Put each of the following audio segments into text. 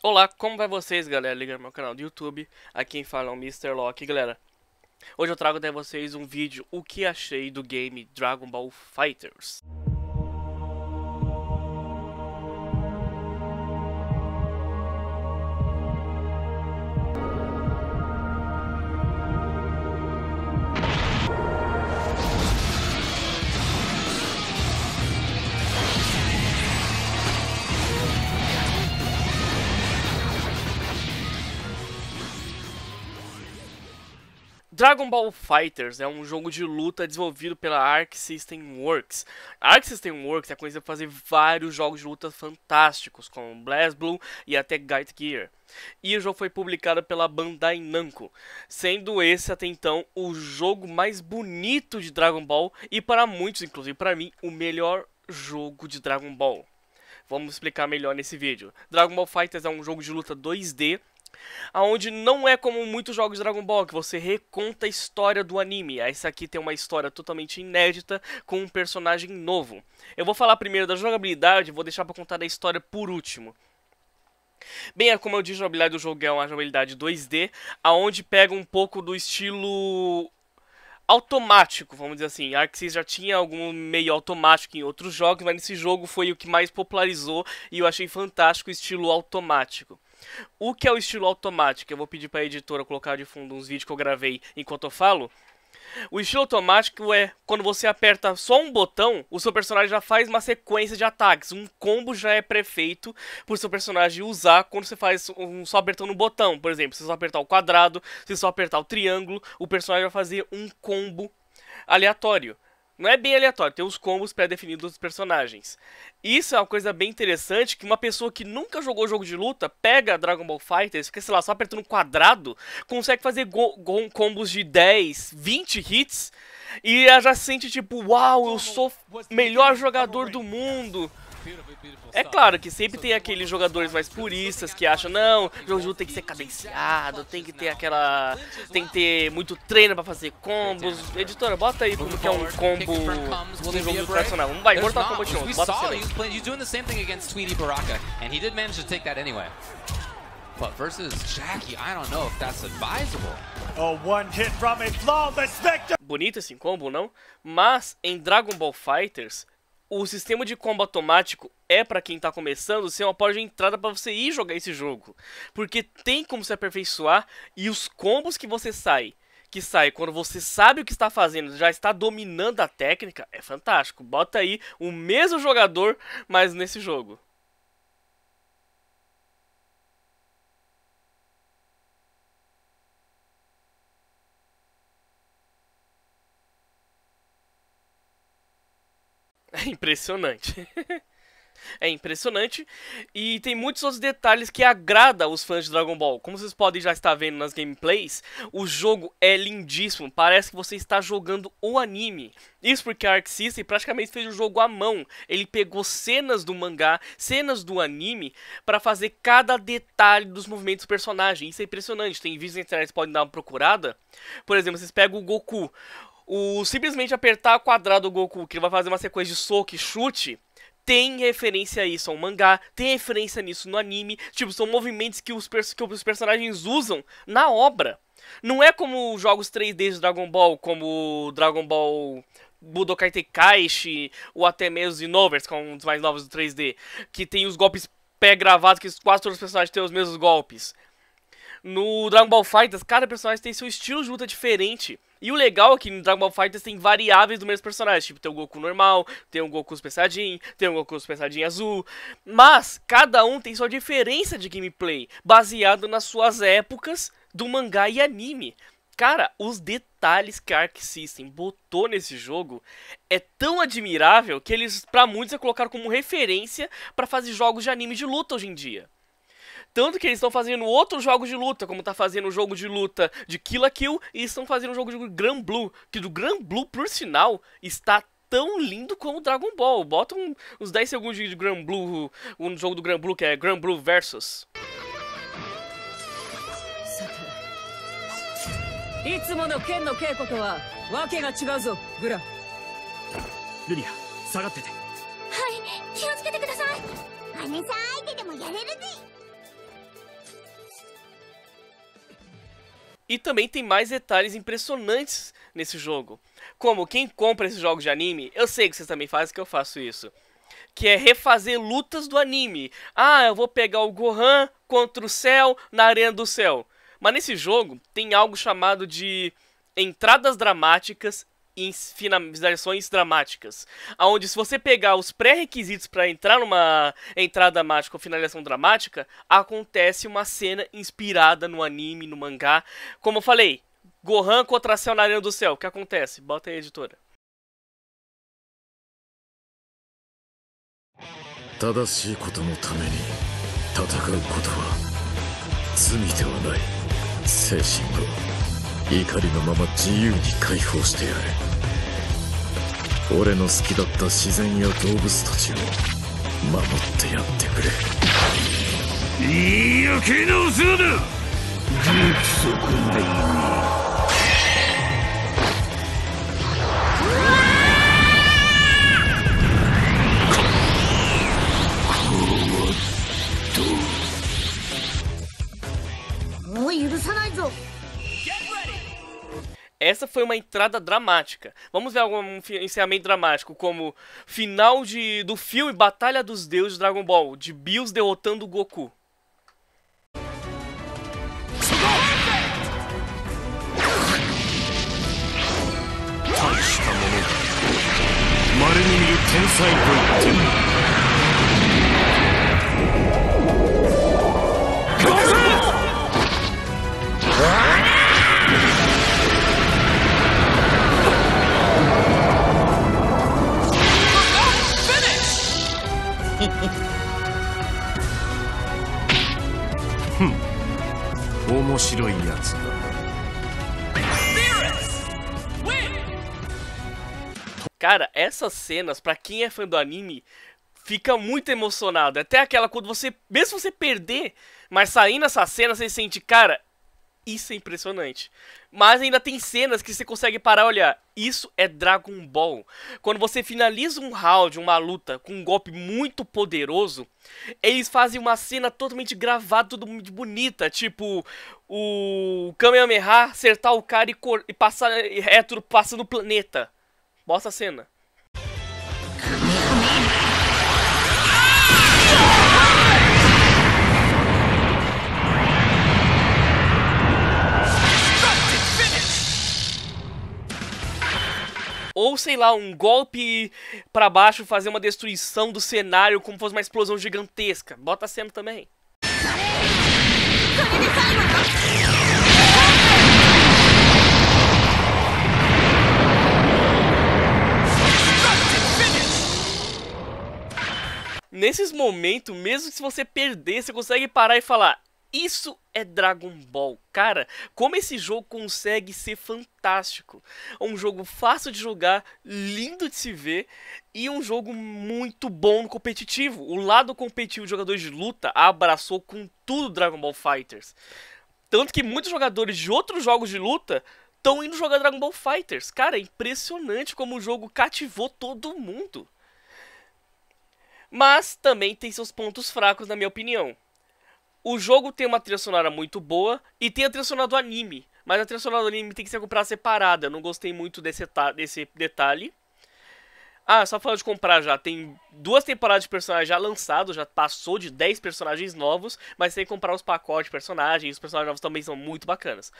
Olá, como vai vocês, galera? Liga no meu canal do YouTube, aqui quem fala é o Mr. Loki, galera. Hoje eu trago até vocês um vídeo, o que achei do game Dragon Ball Fighters. Dragon Ball Fighters é um jogo de luta desenvolvido pela Arc System Works. A Arc System Works é conhecida por fazer vários jogos de luta fantásticos, como BlazBlue e até Guide Gear. E o jogo foi publicado pela Bandai Namco, sendo esse até então o jogo mais bonito de Dragon Ball e para muitos, inclusive para mim, o melhor jogo de Dragon Ball. Vamos explicar melhor nesse vídeo. Dragon Ball Fighters é um jogo de luta 2D aonde não é como muitos jogos de Dragon Ball, que você reconta a história do anime. Essa aqui tem uma história totalmente inédita com um personagem novo. Eu vou falar primeiro da jogabilidade, vou deixar para contar a história por último. Bem, é como eu disse, a jogabilidade do jogo é uma jogabilidade 2D, aonde pega um pouco do estilo automático, vamos dizer assim. a Arxis já tinha algum meio automático em outros jogos, mas nesse jogo foi o que mais popularizou e eu achei fantástico o estilo automático. O que é o estilo automático? Eu vou pedir para a editora colocar de fundo uns vídeos que eu gravei enquanto eu falo. O estilo automático é quando você aperta só um botão, o seu personagem já faz uma sequência de ataques. Um combo já é prefeito pro seu personagem usar quando você faz um, só apertando um botão. Por exemplo, se você só apertar o quadrado, se só apertar o triângulo, o personagem vai fazer um combo aleatório. Não é bem aleatório, tem os combos pré-definidos dos personagens. Isso é uma coisa bem interessante que uma pessoa que nunca jogou jogo de luta pega Dragon Ball Fighters, fica, sei lá, só apertando um quadrado, consegue fazer combos de 10, 20 hits e já sente tipo, uau, eu sou melhor jogador do mundo. É claro que sempre tem aqueles jogadores mais puristas que acham, não, Jojo tem que ser cadenciado, tem que ter aquela. tem que ter muito treino pra fazer combos. Editora, bota aí como que é um combo de um jogo tradicional. Vamos vai, Mortal Kombat 11, bota assim. But versus Jackie, I don't know if that's advisable. Oh, one hit from a flawless victor. Bonito esse combo, não? Mas em Dragon Ball Fighters o sistema de combo automático é para quem tá começando ser uma porta de entrada para você ir jogar esse jogo, porque tem como se aperfeiçoar e os combos que você sai, que sai quando você sabe o que está fazendo, já está dominando a técnica, é fantástico. Bota aí o mesmo jogador, mas nesse jogo. É impressionante. é impressionante. E tem muitos outros detalhes que agrada os fãs de Dragon Ball. Como vocês podem já estar vendo nas gameplays, o jogo é lindíssimo. Parece que você está jogando o anime. Isso porque a Arc System praticamente fez o jogo à mão. Ele pegou cenas do mangá, cenas do anime, para fazer cada detalhe dos movimentos do personagem. Isso é impressionante. Tem vídeos na internet que podem dar uma procurada. Por exemplo, vocês pegam o Goku o simplesmente apertar quadrado do Goku, que ele vai fazer uma sequência de soco e chute, tem referência a isso é um mangá, tem referência nisso no anime, tipo, são movimentos que os, que os personagens usam na obra. Não é como jogos 3D de Dragon Ball, como Dragon Ball Budokai Tenkaichi, ou até mesmo os Innovers, que é um dos mais novos do 3D, que tem os golpes pré-gravados, que quase todos os personagens têm os mesmos golpes. No Dragon Ball Fighters, cada personagem tem seu estilo de luta diferente. E o legal é que no Dragon Ball Fighter tem variáveis dos mesmo personagens. Tipo, tem o Goku normal, tem o Goku Super Saiyajin, tem o Goku Super Saiyajin azul. Mas cada um tem sua diferença de gameplay, baseado nas suas épocas do mangá e anime. Cara, os detalhes que a Arc System botou nesse jogo é tão admirável que eles, para muitos, é colocaram como referência para fazer jogos de anime de luta hoje em dia. Tanto que eles estão fazendo outros jogos de luta, como tá fazendo o um jogo de luta de Kill a Kill, e estão fazendo um jogo de Gran Blue, que do Gran Blue, por sinal, está tão lindo como o Dragon Ball. Bota um, uns 10 segundos de Gran Blue, um jogo do Gran Blue que é Gran Blue Versus. いつもの剣の稽古とはわけが違うぞグラルニア下がっててはい気をつけてください姉さん相手でもやれるぜ E também tem mais detalhes impressionantes nesse jogo. Como quem compra esses jogos de anime, eu sei que vocês também fazem que eu faço isso. Que é refazer lutas do anime. Ah, eu vou pegar o Gohan contra o céu na Arena do Céu. Mas nesse jogo tem algo chamado de entradas dramáticas em finalizações dramáticas, aonde se você pegar os pré-requisitos para entrar numa entrada mágica ou finalização dramática, acontece uma cena inspirada no anime, no mangá. Como eu falei, Gohan contra Céu na Arena do Céu, o que acontece? Bota aí, editora. 正しいことのために戦うことは罪ではない精神を怒りのまま自由に解放してやる俺の好きだった自然や動物たちを守ってやってくれ余計なお世話だ純規則なねもう許さないぞ Essa foi uma entrada dramática. Vamos ver algum encerramento dramático, como final de, do filme Batalha dos Deuses de Dragon Ball, de Bills derrotando Goku. essas cenas, para quem é fã do anime, fica muito emocionado. É até aquela quando você, mesmo você perder, mas saindo essa cena você sente, cara, isso é impressionante. Mas ainda tem cenas que você consegue parar e olhar. Isso é Dragon Ball. Quando você finaliza um round, uma luta, com um golpe muito poderoso, eles fazem uma cena totalmente gravada, tudo muito bonita. Tipo, o Kamehameha acertar o cara e, e passar é, reto passando o planeta. Mostra a cena. Ou, sei lá, um golpe para baixo fazer uma destruição do cenário como fosse uma explosão gigantesca. Bota a cena também. Nesses momentos, mesmo se você perder, você consegue parar e falar: isso é Dragon Ball. Cara, como esse jogo consegue ser fantástico. É um jogo fácil de jogar, lindo de se ver e um jogo muito bom no competitivo. O lado competitivo de jogadores de luta abraçou com tudo Dragon Ball Fighters. Tanto que muitos jogadores de outros jogos de luta estão indo jogar Dragon Ball Fighters. Cara, é impressionante como o jogo cativou todo mundo. Mas também tem seus pontos fracos, na minha opinião o jogo tem uma trilha sonora muito boa e tem a trilha sonora do anime. Mas a trilha sonora do anime tem que ser comprada separada. Eu não gostei muito desse, desse detalhe. Ah, só falando de comprar já. Tem duas temporadas de personagens já lançados, já passou de 10 personagens novos, mas tem que comprar os pacotes de personagens, os personagens novos também são muito bacanas.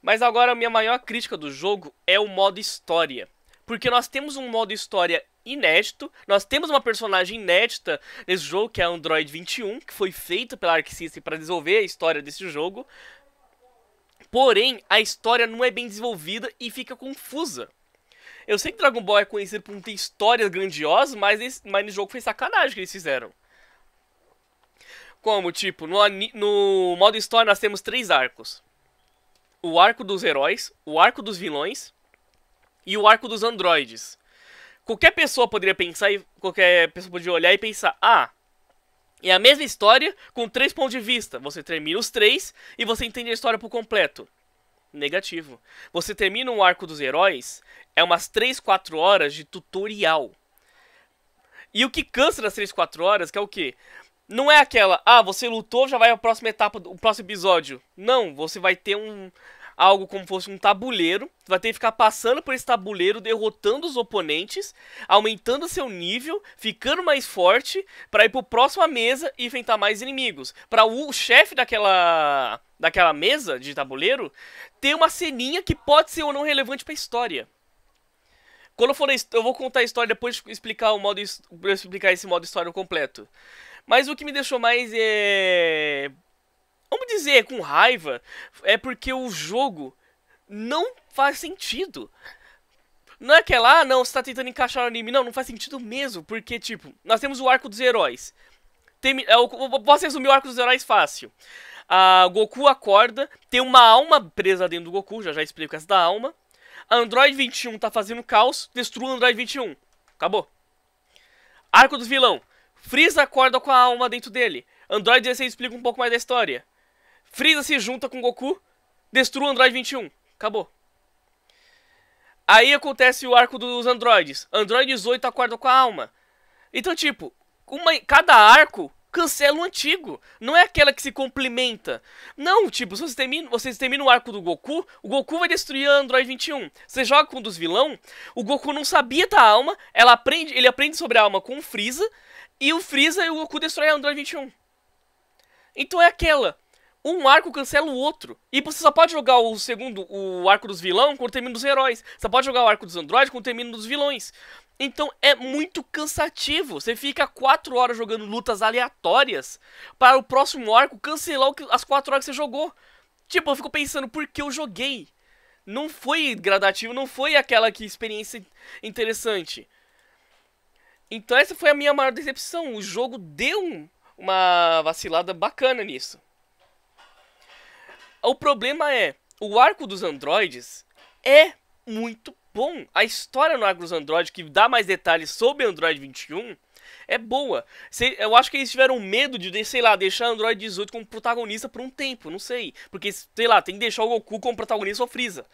Mas agora a minha maior crítica do jogo é o modo história. Porque nós temos um modo história inédito. Nós temos uma personagem inédita nesse jogo, que é a Android 21, que foi feita pela Arc System para desenvolver a história desse jogo. Porém, a história não é bem desenvolvida e fica confusa. Eu sei que Dragon Ball é conhecido por não ter histórias grandiosas, mas, esse, mas nesse jogo foi sacanagem que eles fizeram. Como, tipo, no, no modo história nós temos três arcos. O arco dos heróis, o arco dos vilões e o arco dos androides. Qualquer pessoa poderia pensar e qualquer pessoa poderia olhar e pensar: ah, é a mesma história com três pontos de vista. Você termina os três e você entende a história por completo. Negativo. Você termina um arco dos heróis, é umas 3, 4 horas de tutorial. E o que cansa das 3, 4 horas, que é o quê? Não é aquela, ah, você lutou, já vai a próxima etapa, o próximo episódio. Não, você vai ter um, algo como fosse um tabuleiro. vai ter que ficar passando por esse tabuleiro, derrotando os oponentes, aumentando seu nível, ficando mais forte, para ir pro próxima mesa e enfrentar mais inimigos. Para o chefe daquela daquela mesa de tabuleiro ter uma ceninha que pode ser ou não relevante para a história. Quando eu for eu vou contar a história depois de explicar o modo explicar esse modo história completo. Mas o que me deixou mais é vamos dizer, com raiva, é porque o jogo não faz sentido. Não é que é lá, ah, não, você tá tentando encaixar o anime. Não, não faz sentido mesmo, porque, tipo, nós temos o arco dos heróis. Tem, é eu, posso resumir o arco dos heróis fácil. A Goku acorda, tem uma alma presa dentro do Goku, já já explico essa da alma. A Android 21 tá fazendo caos, destrua o Android 21. Acabou. Arco do vilão. Freeza acorda com a alma dentro dele. Android 16 explica um pouco mais da história. Freeza se junta com Goku, destrua o Android 21. Acabou. Aí acontece o arco dos androides. Android 18 acorda com a alma. Então, tipo, uma, cada arco cancela o antigo. Não é aquela que se complementa. Não, tipo, se vocês terminam, vocês terminam o arco do Goku, o Goku vai destruir o Android 21. Você joga com um dos vilão, o Goku não sabia da alma, ela aprende, ele aprende sobre a alma com o Freeza, e o Freeza e o Goku destrói o Android 21. Então é aquela um arco cancela o outro. E você só pode jogar o segundo, o arco dos vilões, quando termina dos heróis. Você pode jogar o arco dos androides quando termina dos vilões. Então é muito cansativo. Você fica quatro horas jogando lutas aleatórias para o próximo arco cancelar as quatro horas que você jogou. Tipo, eu fico pensando, por que eu joguei? Não foi gradativo, não foi aquela que experiência interessante. Então essa foi a minha maior decepção. O jogo deu uma vacilada bacana nisso. O problema é, o arco dos androides é muito bom. A história no arco dos androides, que dá mais detalhes sobre Android 21, é boa. Eu acho que eles tiveram medo de, sei lá, deixar Android 18 como protagonista por um tempo, não sei. Porque, sei lá, tem que deixar o Goku como protagonista ou Freeza.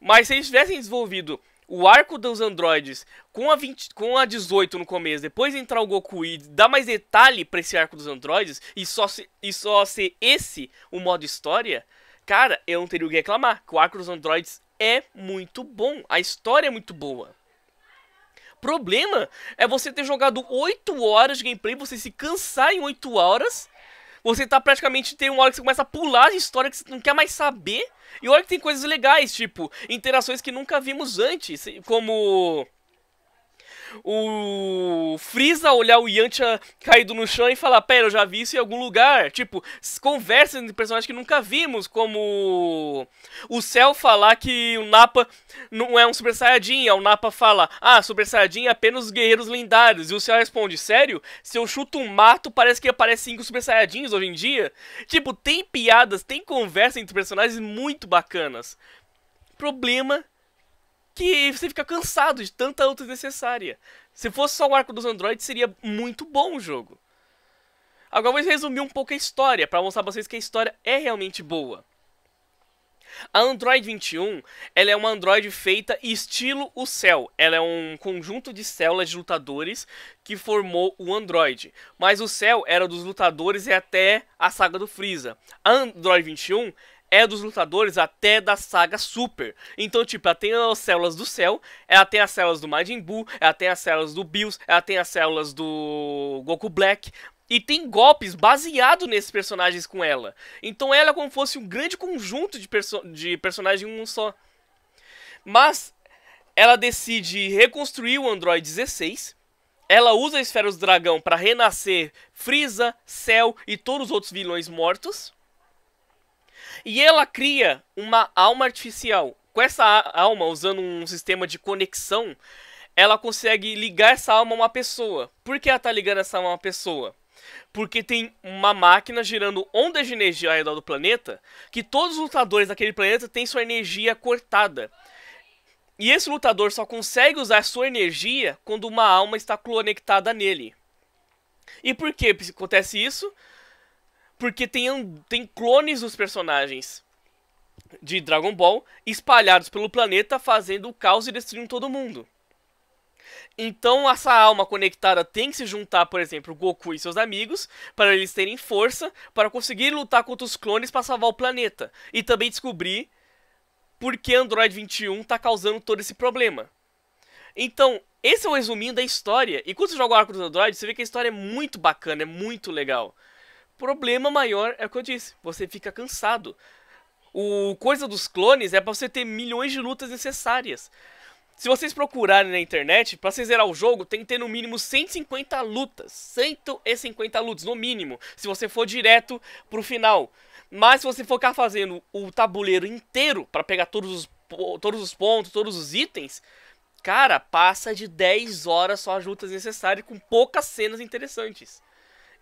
Mas se eles tivessem desenvolvido o arco dos androides com a, 20, com a 18 no começo, depois entrar o Goku e dar mais detalhe para esse arco dos androides e só, se, e só ser esse o modo história, cara, eu não teria o que reclamar. Que o arco dos androides é muito bom, a história é muito boa problema é você ter jogado 8 horas de gameplay, você se cansar em 8 horas você tá praticamente tem uma hora que você começa a pular de história que você não quer mais saber. E olha que tem coisas legais, tipo, interações que nunca vimos antes, como o Freeza olhar o Yantia caído no chão e falar: Pera, eu já vi isso em algum lugar. Tipo, conversas entre personagens que nunca vimos, como o Cell falar que o Napa não é um Super Saiyajin. O Napa fala: Ah, Super Saiyajin é apenas os guerreiros lendários. E o Cell responde: Sério? Se eu chuto um mato, parece que aparece cinco Super Saiyajins hoje em dia. Tipo, tem piadas, tem conversa entre personagens muito bacanas. Problema que você fica cansado de tanta luta necessária. Se fosse só o arco dos androides, seria muito bom o jogo. Agora vou resumir um pouco a história, para mostrar pra vocês que a história é realmente boa. A Android 21, ela é uma Android feita estilo o Cell. Ela é um conjunto de células de lutadores que formou o Android. Mas o Cell era dos lutadores e até a saga do Freeza. A Android 21 é dos lutadores até da saga Super. Então, tipo, ela tem as células do céu, ela tem as células do Majin Buu, ela tem as células do Bills, ela tem as células do Goku Black. E tem golpes baseados nesses personagens com ela. Então ela é como fosse um grande conjunto de, perso de personagens em um só. Mas ela decide reconstruir o Android 16. Ela usa a esfera do dragão para renascer Frieza, Cell e todos os outros vilões mortos. E ela cria uma alma artificial. Com essa alma, usando um sistema de conexão, ela consegue ligar essa alma a uma pessoa. Por que ela está ligando essa alma a uma pessoa? Porque tem uma máquina gerando ondas de energia ao redor do planeta que todos os lutadores daquele planeta têm sua energia cortada. E esse lutador só consegue usar sua energia quando uma alma está conectada nele. E por que acontece isso? Porque tem, tem clones dos personagens de Dragon Ball espalhados pelo planeta fazendo o caos e destruindo todo mundo. Então essa alma conectada tem que se juntar, por exemplo, Goku e seus amigos, para eles terem força para conseguir lutar contra os clones para salvar o planeta e também descobrir por que Android 21 está causando todo esse problema. Então, esse é o resuminho da história. E quando você joga o arco dos Androids você vê que a história é muito bacana, é muito legal problema maior é o que eu disse, você fica cansado. O coisa dos clones é para você ter milhões de lutas necessárias. Se vocês procurarem na internet, para vocês zerar o jogo, tem que ter no mínimo 150 lutas. 150 lutas, no mínimo, se você for direto pro final. Mas se você focar fazendo o tabuleiro inteiro para pegar todos os, todos os pontos, todos os itens, cara, passa de 10 horas só as lutas necessárias com poucas cenas interessantes.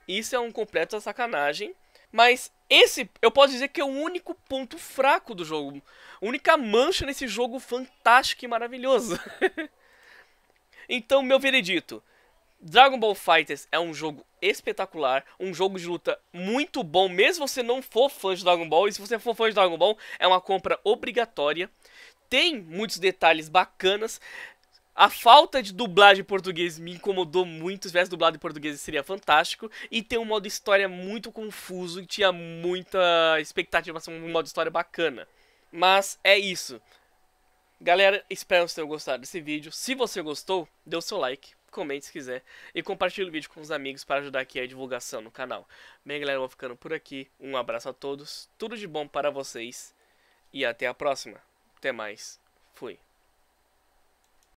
Isso é um completo sacanagem. Mas esse, eu posso dizer que é o único ponto fraco do jogo. Única mancha nesse jogo fantástico e maravilhoso. então, meu veredito. Dragon Ball Fighters é um jogo espetacular, um jogo de luta muito bom, mesmo você não for fã de Dragon Ball, e se você for fã de Dragon Ball, é uma compra obrigatória. Tem muitos detalhes bacanas, a falta de dublagem em português me incomodou muito. Se tivesse dublado em português seria fantástico. E tem um modo história muito confuso e tinha muita expectativa ser assim, um modo história bacana. Mas é isso. Galera, espero que vocês tenham gostado desse vídeo. Se você gostou, dê o seu like, comente se quiser e compartilhe o vídeo com os amigos para ajudar aqui a divulgação no canal. Bem, galera, eu vou ficando por aqui. Um abraço a todos, tudo de bom para vocês e até a próxima. Até mais. Fui.